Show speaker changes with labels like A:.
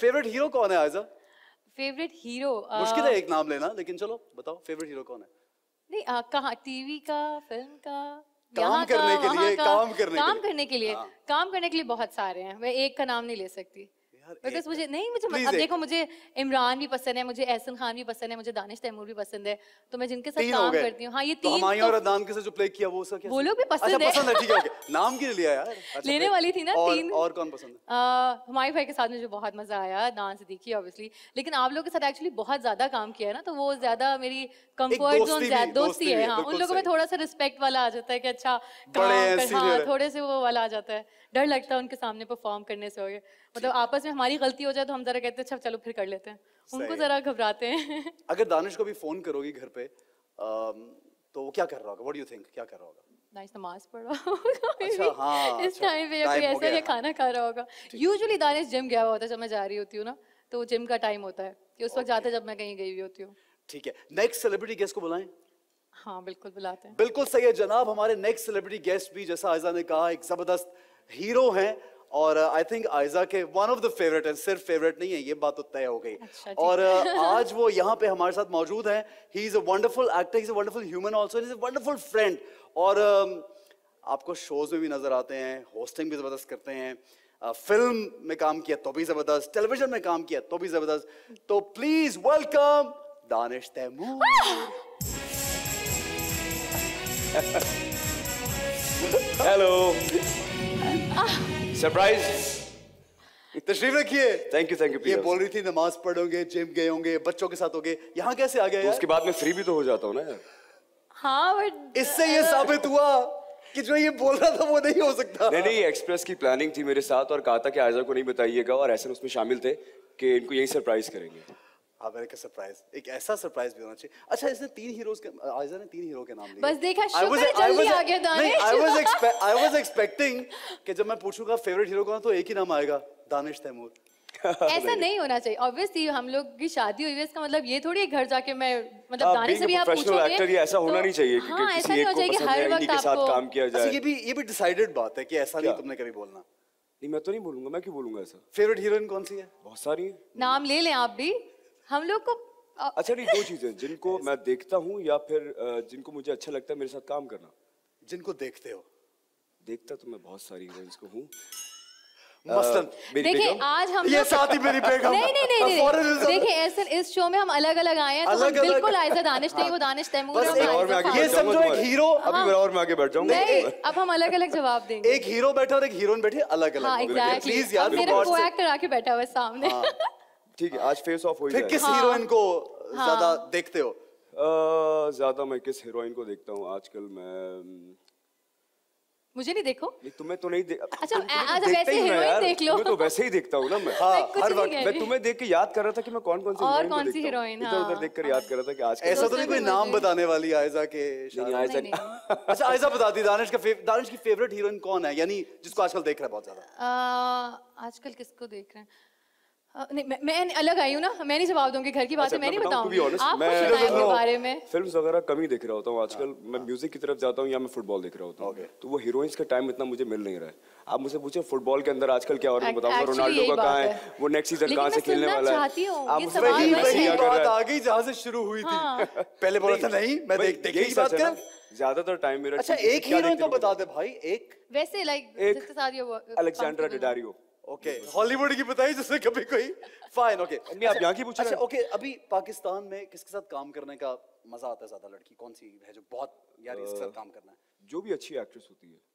A: Favourite hero कौन है आयजा
B: favourite hero मुश्किल है एक
A: नाम लेना लेकिन चलो बताओ फेवरेट हीरो कौन है
B: नहीं uh, कहा टीवी का फिल्म का काम करने के लिए काम करने काम करने के लिए हाँ। काम करने के लिए बहुत सारे हैं मैं एक का नाम नहीं ले सकती बिकॉज मुझे नहीं मुझे अब देखो मुझे इमरान भी पसंद है मुझे एहसन खान भी पसंद है मुझे दानिश तैमूर भी पसंद है तो मैं जिनके साथ काम करती हूँ हाँ ये तो तीन तो और
A: अदान के साथ जो प्ले किया वो उसका क्या वो लोग
B: भी अच्छा, पसंद है पसंद है
A: ठीक नाम के लिए यार अच्छा, लेने वाली थी ना तीन और कौन पसंद
B: हमारे भाई के साथ मुझे बहुत मजा आया दान से देखी ऑब्वियसली लेकिन आप लोग के साथ एक्चुअली बहुत ज्यादा काम किया है ना तो वो ज्यादा मेरी कम्फर्ट जोन दोस्ती है हाँ उन लोगों में थोड़ा सा रिस्पेक्ट वाला आ जाता है कि अच्छा काम हाँ, थोड़े से वो वाला आ जाता है डर लगता है उनके सामने परफॉर्म करने से हो मतलब आपस में हमारी गलती हो जाए तो हम जरा कहते हैं अच्छा, चलो फिर कर लेते हैं उनको जरा घबराते हैं
A: अगर दानिश को भी फोन करोगी घर पे तो वो क्या कर रहा होगा व्हाट डू थिंक क्या कर रहा होगा
B: नाइस नमाज पढ़ रहा होगा अच्छा, हाँ, इस टाइम अच्छा, पे कोई ऐसा खाना खा रहा होगा यूजुअली दानिश जिम गया हुआ होता है जब मैं जा रही होती हूँ ना तो जिम का टाइम होता है कि उस वक्त जाते जब मैं कहीं गई हुई होती हूँ
A: ठीक है नेक्स्ट सेलिब्रिटी गेस्ट को बुलाएं
B: हाँ बिल्कुल बुलाते हैं
A: बिल्कुल सही है जनाब हमारे नेक्स्ट सेलिब्रिटी गेस्ट भी जैसा आयजा ने कहा एक जबरदस्त हीरो हैं और आई थिंक आयजा के one of the favourite and सिर्फ फेवरेट नहीं है ये बात तो तय हो गई अच्छा, और uh, आज वो यहाँ पे हमारे साथ मौजूद है he is a wonderful actor he is a wonderful human also is a wonderful friend और um, आपको शोज में भी नजर आते हैं होस्टिंग भी जबरदस्त करते हैं फिल्म uh, में काम किया तो भी जबरदस्त टेलीविजन में काम किया तो भी जबरदस्त तो please welcome Danish Taimur
C: hello surprise तशरीफ रखिए
A: थैंक यू थैंक यू ये बोल रही थी नमाज पढ़ोगे जिम गए होंगे बच्चों के साथ होंगे यहाँ कैसे आ गए तो उसके बाद में फ्री भी
C: तो हो जाता हूँ ना
A: हाँ बट इससे ये साबित हुआ कि जो ये बोल रहा था
C: वो नहीं हो सकता नहीं नहीं एक्सप्रेस की प्लानिंग थी मेरे साथ और कहा था कि आयजा को नहीं बताइएगा और ऐसे उसमें शामिल थे कि इनको यही सरप्राइज करेंगे
A: हाँ मैंने सरप्राइज एक ऐसा सरप्राइज भी होना चाहिए अच्छा इसने तीन हीरोज के आयजा ने तीन हीरो के नाम लिए बस देखा शुक्र जल्दी आ गया Danish I was I was expecting कि जब मैं पूछूंगा फेवरेट हीरो कौन तो एक ही नाम आएगा दानिश तैमूर
B: ऐसा नहीं होना चाहिए ऑब्वियसली हम लोग की शादी हुई है इसका मतलब ये थोड़ी है घर जाके मैं मतलब आ, हाँ, दानिश से भी आप पूछोगे एक्टर ये ऐसा तो- होना नहीं चाहिए क्योंकि हाँ, किसी एक को हर वक्त आपको काम किया अच्छा, जाए ये भी ये भी
C: डिसाइडेड बात है कि ऐसा नहीं तुमने कभी बोलना नहीं मैं तो नहीं बोलूंगा मैं क्यों बोलूंगा ऐसा फेवरेट हीरोइन कौन सी है बहुत सारी
B: नाम ले लें आप भी हम लोग को
C: अच्छा नहीं दो चीजें जिनको मैं देखता हूँ या फिर जिनको मुझे अच्छा लगता है मेरे साथ काम करना जिनको देखते हो देखता तो मैं बहुत सारी को हूँ देखिए
B: आज हम ये साथ ही मेरी बेगम नहीं नहीं नहीं, नहीं देखिए ऐसे इस शो में हम अलग अलग आए हैं तो अलग, अलग, बिल्कुल थे दानिश नहीं वो हाँ। दानिश तैमूर ये समझो एक हीरो अभी हाँ। और मैं आगे बैठ जाऊंगा नहीं अब हम अलग अलग जवाब देंगे एक
A: हीरो बैठा और एक हीरोइन बैठी अलग अलग प्लीज यार मेरा को
B: एक्टर आके बैठा हुआ है सामने हाँ।
C: ठीक है आज फेस ऑफ हो फिर किस हीरोइन हाँ। को ज्यादा हाँ। देखते हो ज्यादा मैं किस हीरोइन को देखता हूँ आजकल मैं मुझे नहीं देखो नहीं तुम्हें तो नहीं दे... अच्छा तुम, तुम
B: तो तो अच्छा, वैसे हीरोइन देख लो मैं तो
C: वैसे ही देखता हूँ ना मैं हाँ, हर वक्त मैं तुम्हें देख के याद कर रहा था कि मैं कौन कौन सी और कौन सी हीरोइन इधर उधर देख कर याद कर रहा था कि आज ऐसा तो नहीं कोई नाम बताने वाली आयजा के अच्छा आयजा बता दी दानिश का दानिश की फेवरेट
A: हीरोइन कौन है यानी जिसको आजकल देख रहा है बहुत
B: ज्यादा आजकल किसको देख रहे हैं मैं, अलग आई हूँ ना मैं नहीं जवाब दूंगी घर की बात अच्छा, मैं नहीं बताऊंगी बारे में
C: फिल्म्स वगैरह कम ही देख रहा होता हूँ आजकल हाँ, मैं म्यूजिक हाँ। की तरफ जाता हूँ या मैं फुटबॉल देख रहा होता हूँ okay. तो वो हीरोइंस का टाइम इतना मुझे मिल नहीं रहा है आप मुझे पूछे फुटबॉल के अंदर आजकल क्या हो रहा है बताऊंगा रोनाल्डो का कहाँ है वो नेक्स्ट सीजन कहाँ से खेलने वाला है
A: आगे जहाँ से शुरू हुई थी हाँ।
C: पहले बोला था नहीं मैं देख ज्यादातर टाइम मेरा अच्छा एक हीरो तो बता दे भाई एक
B: वैसे like Alexandra Daddario
C: okay Hollywood की बताई जिसमें कभी कोई
A: फाइन ओके okay. आप यहाँ की पूछ अच्छा ओके अभी पाकिस्तान में किसके साथ काम करने का मजा आता है ज्यादा लड़की कौन सी है जो बहुत यार इसके साथ uh, काम करना है
C: जो भी अच्छी एक्ट्रेस होती है